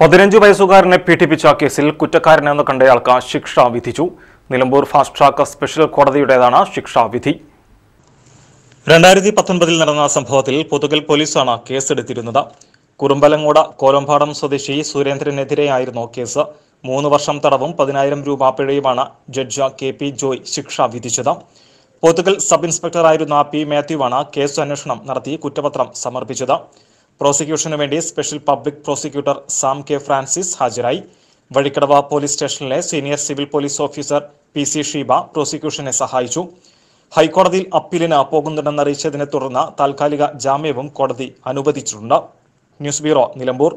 പതിനഞ്ച് വയസ്സുകാരനെ പീഡിപ്പിച്ച കേസിൽ കുറ്റക്കാരനെന്ന് കണ്ടയാൾക്ക് ശിക്ഷ വിധിച്ചു നിലമ്പൂർ ഫാസ്റ്റ് ട്രാക്ക് സ്പെഷ്യൽ കോടതിയുടേതാണ് ശിക്ഷാവിധി രണ്ടായിരത്തി പത്തൊൻപതിൽ നടന്ന സംഭവത്തിൽ പുതുകൽ പോലീസാണ് കേസെടുത്തിരുന്നത് കുറുമ്പലങ്ങോട് കോലമ്പാടം സ്വദേശി സുരേന്ദ്രനെതിരെയായിരുന്നു കേസ് മൂന്ന് വർഷം തടവും പതിനായിരം രൂപ പിഴയുമാണ് ജഡ്ജ് കെ പി ജോയ് ശിക്ഷ വിധിച്ചത് പോത്തുകൽ സബ് ഇൻസ്പെക്ടറായിരുന്ന പി മാത്യുവാണ് കേസ് അന്വേഷണം നടത്തി കുറ്റപത്രം സമർപ്പിച്ചത് പ്രോസിക്യൂഷനു വേണ്ടി special public prosecutor Sam K Francis ഹാജരായി വഴിക്കടവ പോലീസ് സ്റ്റേഷനിലെ senior civil police officer P C Sheeba പ്രോസിക്യൂഷനെ സഹായിച്ചു ഹൈക്കോടതിയിൽ അപ്പീലിന് പോകുന്നുണ്ടെന്ന് അറിയിച്ചതിനെ തുടർന്ന് താൽക്കാലിക ജാമ്യവും കോടതി അനുവദിച്ചിട്ടുണ്ട് ന്യൂസ് ബ്യൂറോ നിലമ്പൂർ